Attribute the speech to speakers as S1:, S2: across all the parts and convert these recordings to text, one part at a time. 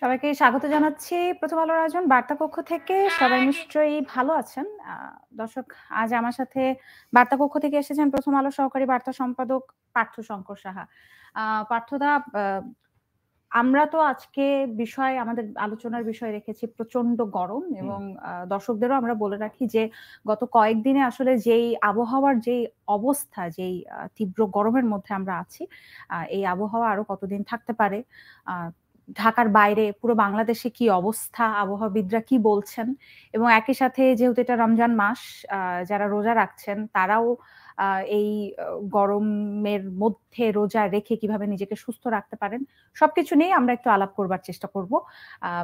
S1: সবাইকে স্বাগত জানাচ্ছি প্রথম আলোর আয়োজন বার্তা কক্ষ থেকে হ্যাঁ, সবাই নিশ্চয়ই ভালো আছেন দর্শক আজ আমার সাথে বার্তা কক্ষ থেকে এসেছেন প্রথম আলো সহকারী বার্তা সম্পাদক পার্থ শঙ্কর সাহা পার্থদা আমরা তো আজকে বিষয় আমাদের আলোচনার বিষয় রেখেছি প্রচন্ড গরম এবং দর্শকদেরও আমরা বলে রাখি যে গত কয়েকদিনে আসলে যেই আবহাওয়ার যেই অবস্থা যেই তীব্র গরমের মধ্যে আমরা আছি এই আবহাওয়া আরো কতদিন থাকতে পারে ঢাকার বাইরে পুরো বাংলাদেশে কি অবস্থা আবহাওয়াবিদরা কি বলছেন এবং একই সাথে যেহেতু এটা রমজান মাস যারা রোজা রাখছেন তারাও এই গরমের মধ্যে রোজা রেখে কিভাবে নিজেকে সুস্থ রাখতে পারেন সবকিছু নিয়ে আমরা একটু আলাপ করবার চেষ্টা করব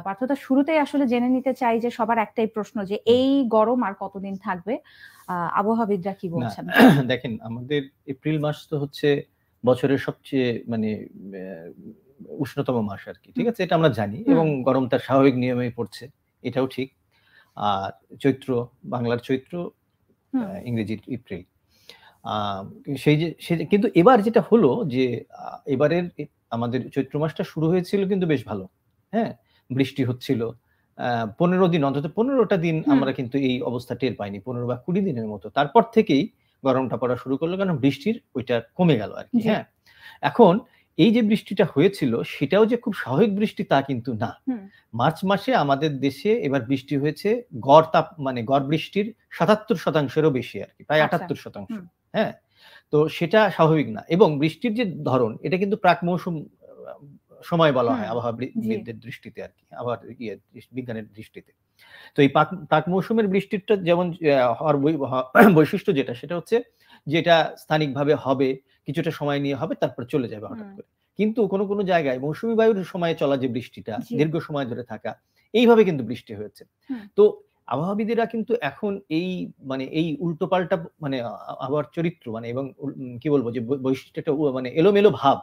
S1: পার্থতা শুরুতেই আসলে জেনে নিতে চাই যে সবার একটাই প্রশ্ন যে এই গরম আর কতদিন থাকবে আবহাওয়াবিদরা
S2: কি বলছেন দেখেন আমাদের এপ্রিল মাস তো হচ্ছে বছরের সবচেয়ে মানে উষ্ণতম মাস আর কি ঠিক আছে এটা আমরা জানি এবং গরম তার স্বাভাবিক নিয়মে পড়ছে এটাও ঠিক আর চৈত্র বাংলার চৈত্র ইংরেজির এপ্রিল সেই যে সে কিন্তু এবার যেটা হলো যে এবারের আমাদের চৈত্র মাসটা শুরু হয়েছিল কিন্তু বেশ ভালো হ্যাঁ বৃষ্টি হচ্ছিল পনেরো দিন অন্তত পনেরোটা দিন আমরা কিন্তু এই অবস্থা টের পাইনি পনেরো বা কুড়ি দিনের মতো তারপর থেকেই গরমটা পড়া শুরু করলো কারণ বৃষ্টির ওইটা কমে গেল আর কি হ্যাঁ এখন এই যে বৃষ্টিটা হয়েছিল সেটাও যে খুব স্বাভাবিক বৃষ্টি তা কিন্তু না মার্চ মাসে আমাদের দেশে এবার বৃষ্টি হয়েছে গড় তাপ মানে গড় বৃষ্টির সাতাত্তর শতাংশেরও বেশি আর কি প্রায় আচ্ছা। আটাত্তর শতাংশ হ্যাঁ তো সেটা স্বাভাবিক না এবং বৃষ্টির যে ধরন এটা কিন্তু প্রাক মৌসুম সময় বলা হয় আবহাওয়া দৃষ্টিতে আর কি আবহাওয়া ইয়ে, বিজ্ঞানের দৃষ্টিতে তো এই প্রাক মৌসুমের বৃষ্টিটা যেমন হওয়ার বৈশিষ্ট্য যেটা সেটা হচ্ছে যেটা স্থানিকভাবে হবে কিছুটা সময় নিয়ে হবে তারপর চলে যাবে হঠাৎ করে কিন্তু কোনো কোনো জায়গায় মৌসুমী বায়ুর সময়ে চলা যে বৃষ্টিটা দীর্ঘ সময় ধরে থাকা এইভাবে কিন্তু বৃষ্টি হয়েছে তো আবহাওয়াবিদেরা কিন্তু এখন এই মানে এই উল্টোপাল্টা মানে আবার চরিত্র মানে এবং কি বলবো যে বৈশিষ্ট্যটা মানে এলোমেলো ভাব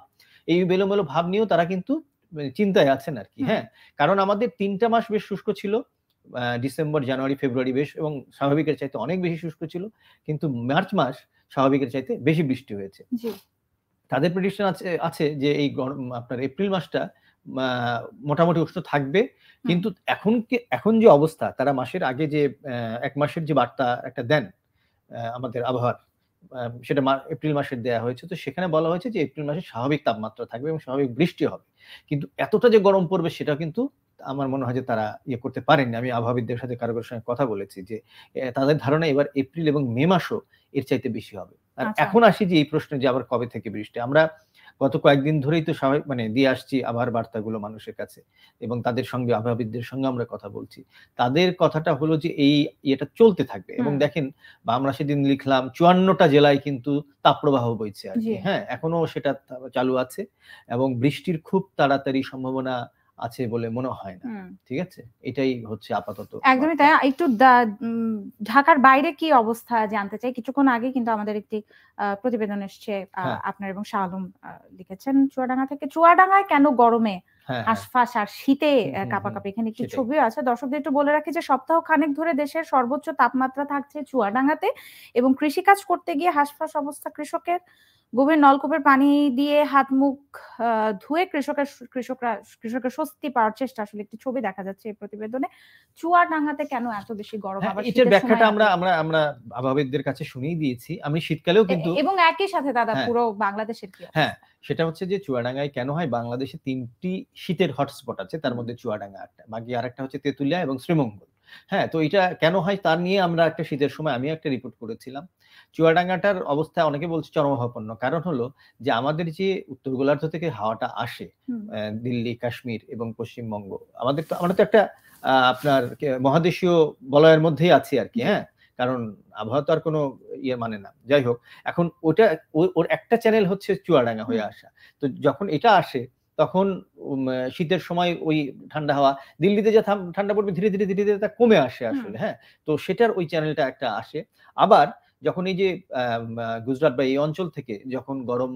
S2: এই এলোমেলো ভাব নিয়েও তারা কিন্তু মানে চিন্তায় আছেন আর কি হ্যাঁ কারণ আমাদের তিনটা মাস বেশ শুষ্ক ছিল ডিসেম্বর জানুয়ারি ফেব্রুয়ারি বেশ এবং স্বাভাবিকের চাইতে অনেক বেশি শুষ্ক ছিল কিন্তু মার্চ মাস স্বাভাবিকের চাইতে বেশি বৃষ্টি হয়েছে তাদের প্রেডিকশন আছে আছে যে এই আপনার এপ্রিল মাসটা মোটামুটি উষ্ণ থাকবে কিন্তু এখন এখন যে অবস্থা তারা মাসের আগে যে এক মাসের যে বার্তা একটা দেন আমাদের আবহাওয়ার সেটা এপ্রিল মাসের দেয়া হয়েছে তো সেখানে বলা হয়েছে যে এপ্রিল মাসে স্বাভাবিক তাপমাত্রা থাকবে এবং স্বাভাবিক বৃষ্টি হবে কিন্তু এতটা যে গরম পড়বে সেটা কিন্তু আমার মনে হয় যে তারা ইয়ে করতে পারেননি আমি আবহাওয়াবিদদের সাথে কারোর সঙ্গে কথা বলেছি যে তাদের ধারণা এবার এপ্রিল এবং মে মাসও এর চাইতে বেশি হবে আর আচ্ছা। এখন আসি যে এই প্রশ্ন যে আবার কবে থেকে বৃষ্টি আমরা গত কয়েকদিন ধরেই তো স্বাভাবিক মানে দিয়ে আসছি আবার বার্তাগুলো মানুষের কাছে এবং তাদের সঙ্গে আবহাওয়াবিদদের সঙ্গে আমরা কথা বলছি তাদের কথাটা হলো যে এই এটা চলতে থাকবে এবং দেখেন বা আমরা সেদিন লিখলাম চুয়ান্নটা জেলায় কিন্তু তাপপ্রবাহ বইছে আর কি হ্যাঁ এখনো সেটা চালু আছে এবং বৃষ্টির খুব তাড়াতাড়ি সম্ভাবনা আছে বলে মনে হয় না ঠিক আছে এটাই হচ্ছে আপাতত
S1: একদমই তাই একটু ঢাকার বাইরে কি অবস্থা জানতে চাই কিছুক্ষণ আগে কিন্তু আমাদের একটি প্রতিবেদন এসছে হ্যাঁ। আপনার এবং শাহ আলম লিখেছেন চুয়াডাঙ্গা থেকে চুয়াডাঙ্গায় কেন গরমে হাসফাস হ্যাঁ, হ্যাঁ। আর শীতে কাপাকাপি এখানে একটি ছবিও আছে দর্শকদের একটু বলে রাখি যে সপ্তাহ খানেক ধরে দেশের সর্বোচ্চ তাপমাত্রা থাকছে চুয়াডাঙ্গাতে এবং কৃষিকাজ করতে গিয়ে হাসফাস অবস্থা কৃষকের গভীর নলকূপের পানি দিয়ে হাত মুখ ধুয়ে কৃষকের কৃষকরা কৃষকের স্বস্তি পাওয়ার চেষ্টা আসলে একটি ছবি দেখা যাচ্ছে এই প্রতিবেদনে চুয়াডাঙ্গাতে কেন এত বেশি গরম হ্যাঁ, এটার ব্যাখ্যাটা
S2: আমরা আমরা আমরা আবাবিকদের কাছে শুনেই দিয়েছি আমি শীতকালেও কিন্তু এবং
S1: একই সাথে দাদা পুরো বাংলাদেশের কি হ্যাঁ
S2: সেটা হচ্ছে যে চুয়াডাঙ্গায় কেন হয় বাংলাদেশে তিনটি শীতের হটস্পট আছে তার মধ্যে চুয়াডাঙ্গা একটা বাকি আরেকটা হচ্ছে তেঁতুলিয়া এবং শ্রীমঙ্গল হ্যাঁ তো এটা কেন হয় তার নিয়ে আমরা একটা শীতের সময় আমি একটা রিপোর্ট করেছিলাম চুয়াডাঙ্গাটার অবস্থা অনেকে বলছে চরমভাবপন্ন কারণ হলো যে আমাদের যে উত্তর গোলার্ধ থেকে হাওয়াটা আসে দিল্লি কাশ্মীর এবং পশ্চিমবঙ্গ আমাদের তো আমরা তো একটা আপনার মহাদেশীয় বলয়ের মধ্যেই আছি আর কি হ্যাঁ কারণ আবহাওয়া তো আর কোনো ইয়ে মানে না যাই হোক এখন ওটা ওর একটা চ্যানেল হচ্ছে চুয়াডাঙ্গা হয়ে আসা তো যখন এটা আসে তখন শীতের সময় ওই ঠান্ডা হাওয়া দিল্লিতে যা ঠান্ডা পড়বে ধীরে ধীরে ধীরে ধীরে তা কমে আসে আসলে হ্যাঁ তো সেটার ওই চ্যানেলটা একটা আসে আবার যখন এই যে গুজরাট বা এই অঞ্চল থেকে যখন গরম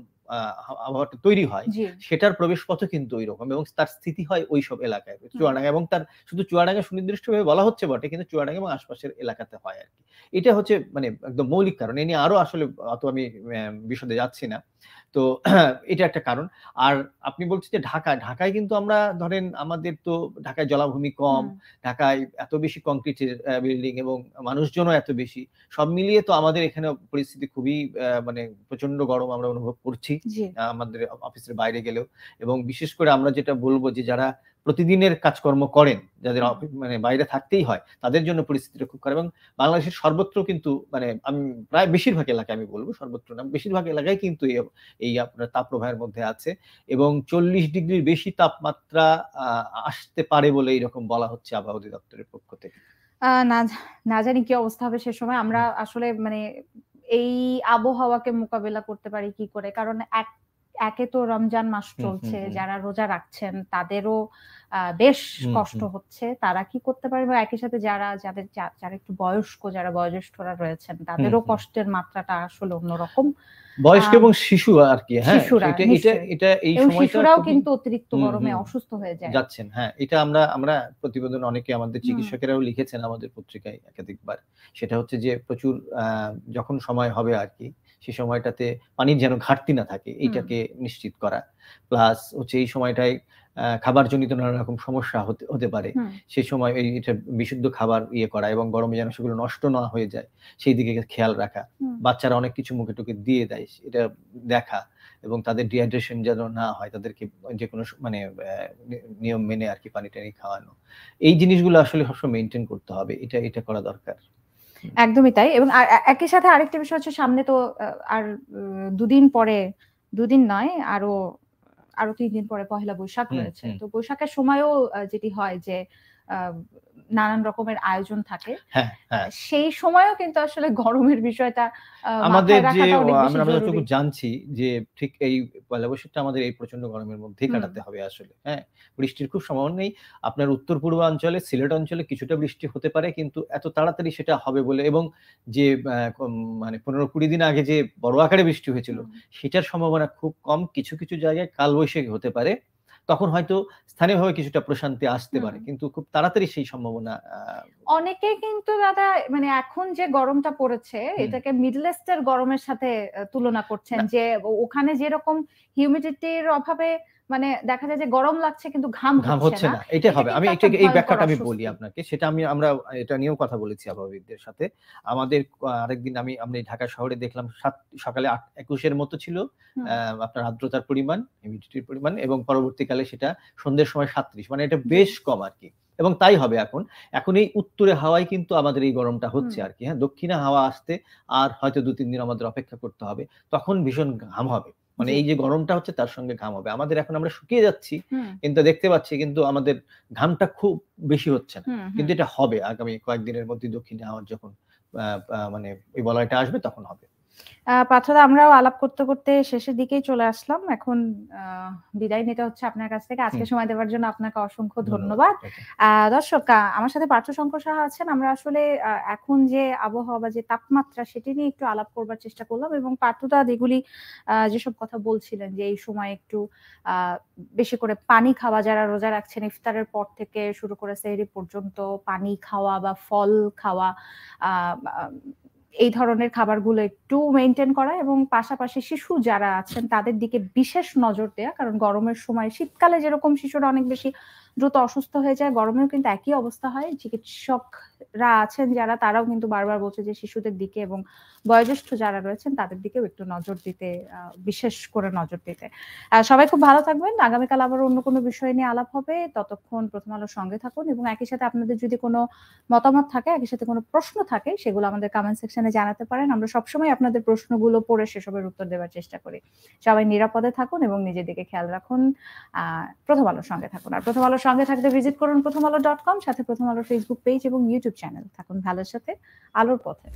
S2: আবহাওয়াটা তৈরি হয় সেটার প্রবেশপথও কিন্তু ওই রকম এবং তার স্থিতি হয় ওই সব এলাকায় চুয়াডাঙ্গা এবং তার শুধু চুয়াডাঙ্গা সুনির্দিষ্টভাবে বলা হচ্ছে বটে কিন্তু চুয়াডাঙ্গা এবং আশপাশের এলাকাতে হয় আর কি এটা হচ্ছে মানে একদম মৌলিক কারণ এ নিয়ে আরো আসলে অত আমি বিশদে যাচ্ছি না তো এটা একটা কারণ আর আপনি বলছেন যে ঢাকা ঢাকায় কিন্তু আমরা ধরেন আমাদের তো ঢাকায় জলাভূমি কম ঢাকায় এত বেশি কংক্রিটের বিল্ডিং এবং মানুষজনও এত বেশি সব মিলিয়ে তো আমাদের এখানে পরিস্থিতি খুবই মানে প্রচন্ড গরম আমরা অনুভব করছি আমাদের অফিসের বাইরে গেলেও এবং বিশেষ করে আমরা যেটা বলবো যে যারা প্রতিদিনের কাজকর্ম করেন যাদের মানে বাইরে থাকতেই হয় তাদের জন্য পরিস্থিতিটা খুব খারাপ এবং বাংলাদেশের সর্বত্র কিন্তু মানে আমি প্রায় বেশিরভাগ এলাকায় আমি বলবো সর্বত্র না বেশিরভাগ এলাকায় কিন্তু এই আপনার তাপপ্রবাহের মধ্যে আছে এবং চল্লিশ ডিগ্রির বেশি তাপমাত্রা আসতে পারে বলে এরকম বলা হচ্ছে আবহাওয়া অধিদপ্তরের পক্ষ থেকে
S1: না জানি কি অবস্থা হবে সে সময় আমরা আসলে মানে এই আবহাওয়াকে মোকাবেলা করতে পারি কি করে কারণ এক একে তো রমজান মাস চলছে যারা রোজা রাখছেন তাদেরও বেশ কষ্ট হচ্ছে তারা কি করতে পারে বা একই সাথে যারা যাদের যারা একটু বয়স্ক যারা বয়োজ্যেষ্ঠরা রয়েছেন তাদেরও কষ্টের মাত্রাটা আসলে অন্যরকম
S2: বয়স্ক এবং শিশু আর কি হ্যাঁ এটা এটা এটা এই সময়টা শিশুরাও কিন্তু অতিরিক্ত গরমে
S1: অসুস্থ হয়ে যায়
S2: যাচ্ছেন হ্যাঁ এটা আমরা আমরা প্রতিবেদন অনেকে আমাদের চিকিৎসকেরাও লিখেছেন আমাদের পত্রিকায় একাধিকবার সেটা হচ্ছে যে প্রচুর যখন সময় হবে আর কি সে সময়টাতে পানির যেন ঘাটতি না থাকে এইটাকে নিশ্চিত করা প্লাস হচ্ছে এই সময়টায় খাবার জনিত নানা রকম সমস্যা হতে পারে সে সময় এটা বিশুদ্ধ খাবার ইয়ে করা এবং গরমে যেন সেগুলো নষ্ট না হয়ে যায় সেই দিকে খেয়াল রাখা বাচ্চারা অনেক কিছু মুখে টুকে দিয়ে দেয় এটা দেখা এবং তাদের ডিহাইড্রেশন যেন না হয় তাদেরকে যে কোনো মানে নিয়ম মেনে আর কি পানি টানি খাওয়ানো এই জিনিসগুলো আসলে সবসময় মেনটেন করতে হবে এটা এটা করা দরকার
S1: একদমই তাই এবং একই সাথে আরেকটি বিষয় হচ্ছে সামনে তো আর দুদিন পরে দুদিন নয় আরো আরো তিন দিন পরে পহেলা বৈশাখ রয়েছে তো বৈশাখের সময়ও যেটি হয় যে নানান রকমের আয়োজন থাকে হ্যাঁ, হ্যাঁ। সেই সময়ও কিন্তু আসলে গরমের বিষয়টা আমাদের যে আমরা যতটুকু
S2: জানছি যে ঠিক এই পয়লা বৈশাখটা আমাদের এই প্রচন্ড গরমের মধ্যেই কাটাতে হবে আসলে হ্যাঁ বৃষ্টির খুব সম্ভাবনা নেই আপনার উত্তর অঞ্চলে সিলেট অঞ্চলে কিছুটা বৃষ্টি হতে পারে কিন্তু এত তাড়াতাড়ি সেটা হবে বলে এবং যে মানে পনেরো কুড়ি দিন আগে যে বড় আকারে বৃষ্টি হয়েছিল সেটার সম্ভাবনা খুব কম কিছু কিছু জায়গায় কালবৈশাখী হতে পারে তখন হয়তো স্থানীয়ভাবে কিছুটা প্রশান্তি আসতে পারে কিন্তু খুব তাড়াতাড়ি সেই সম্ভাবনা
S1: অনেকে কিন্তু দাদা মানে এখন যে গরমটা পড়েছে এটাকে মিডল গরমের সাথে তুলনা করছেন যে ওখানে যেরকম হিউমিডিটির অভাবে মানে দেখা যায় যে গরম লাগছে কিন্তু ঘাম ঘাম হচ্ছে না
S2: এটা হবে আমি এই ব্যাখ্যাটা আমি বলি আপনাকে সেটা আমি আমরা এটা নিয়েও কথা বলেছি আবহাওয়াবিদদের সাথে আমাদের আরেকদিন আমি আমরা ঢাকা শহরে দেখলাম সাত সকালে একুশের মতো ছিল আপনার আর্দ্রতার পরিমাণ হিউমিডিটির পরিমাণ এবং পরবর্তীকালে সেটা সন্ধ্যের সময় সাত্রিশ মানে এটা বেশ কম আর কি এবং তাই হবে এখন এখন এই উত্তরে হাওয়ায় কিন্তু আমাদের এই গরমটা হচ্ছে আর কি হ্যাঁ দক্ষিণে হাওয়া আসতে আর হয়তো দু তিন দিন আমাদের অপেক্ষা করতে হবে তখন ভীষণ ঘাম হবে মানে এই যে গরমটা হচ্ছে তার সঙ্গে ঘাম হবে আমাদের এখন আমরা শুকিয়ে যাচ্ছি কিন্তু দেখতে পাচ্ছি কিন্তু আমাদের ঘামটা খুব বেশি হচ্ছে না কিন্তু এটা হবে আগামী কয়েকদিনের মধ্যে দক্ষিণে আমার যখন মানে এই বলয়টা আসবে তখন হবে
S1: পাথর আমরাও আলাপ করতে করতে শেষের দিকেই চলে আসলাম এখন বিদায় নিতে হচ্ছে আপনার কাছ থেকে আজকে সময় দেওয়ার জন্য আপনাকে অসংখ্য ধন্যবাদ দর্শক আমার সাথে পার্থ শঙ্কর সাহা আছেন আমরা আসলে এখন যে আবহাওয়া বা যে তাপমাত্রা সেটি নিয়ে একটু আলাপ করবার চেষ্টা করলাম এবং পার্থদা যেগুলি যেসব কথা বলছিলেন যে এই সময় একটু বেশি করে পানি খাওয়া যারা রোজা রাখছেন ইফতারের পর থেকে শুরু করে সেহরি পর্যন্ত পানি খাওয়া বা ফল খাওয়া এই ধরনের খাবারগুলো একটু মেনটেন করা এবং পাশাপাশি শিশু যারা আছেন তাদের দিকে বিশেষ নজর দেওয়া কারণ গরমের সময় শীতকালে যেরকম শিশুরা অনেক বেশি দ্রুত অসুস্থ হয়ে যায় গরমেও কিন্তু একই অবস্থা হয় চিকিৎসকরা আছেন যারা তারাও কিন্তু বারবার বলছে যে শিশুদের দিকে এবং বয়োজ্যেষ্ঠ যারা রয়েছেন তাদের দিকেও একটু নজর দিতে বিশেষ করে নজর দিতে সবাই খুব ভালো থাকবেন আগামীকাল আবার অন্য কোনো বিষয় নিয়ে আলাপ হবে ততক্ষণ প্রথম আলোর সঙ্গে থাকুন এবং একই সাথে আপনাদের যদি কোনো মতামত থাকে একই সাথে কোনো প্রশ্ন থাকে সেগুলো আমাদের কমেন্ট সেকশনে জানাতে পারেন আমরা সবসময় আপনাদের প্রশ্নগুলো পড়ে সেসবের উত্তর দেওয়ার চেষ্টা করি সবাই নিরাপদে থাকুন এবং নিজের দিকে খেয়াল রাখুন আহ প্রথম আলোর সঙ্গে থাকুন আর প্রথম আলোর সঙ্গে থাকতে ভিজিট করুন প্রথম আলো ডট কম সাথে প্রথম আলোর ফেসবুক পেজ এবং ইউটিউব চ্যানেল থাকুন ভালোর সাথে আলোর পথে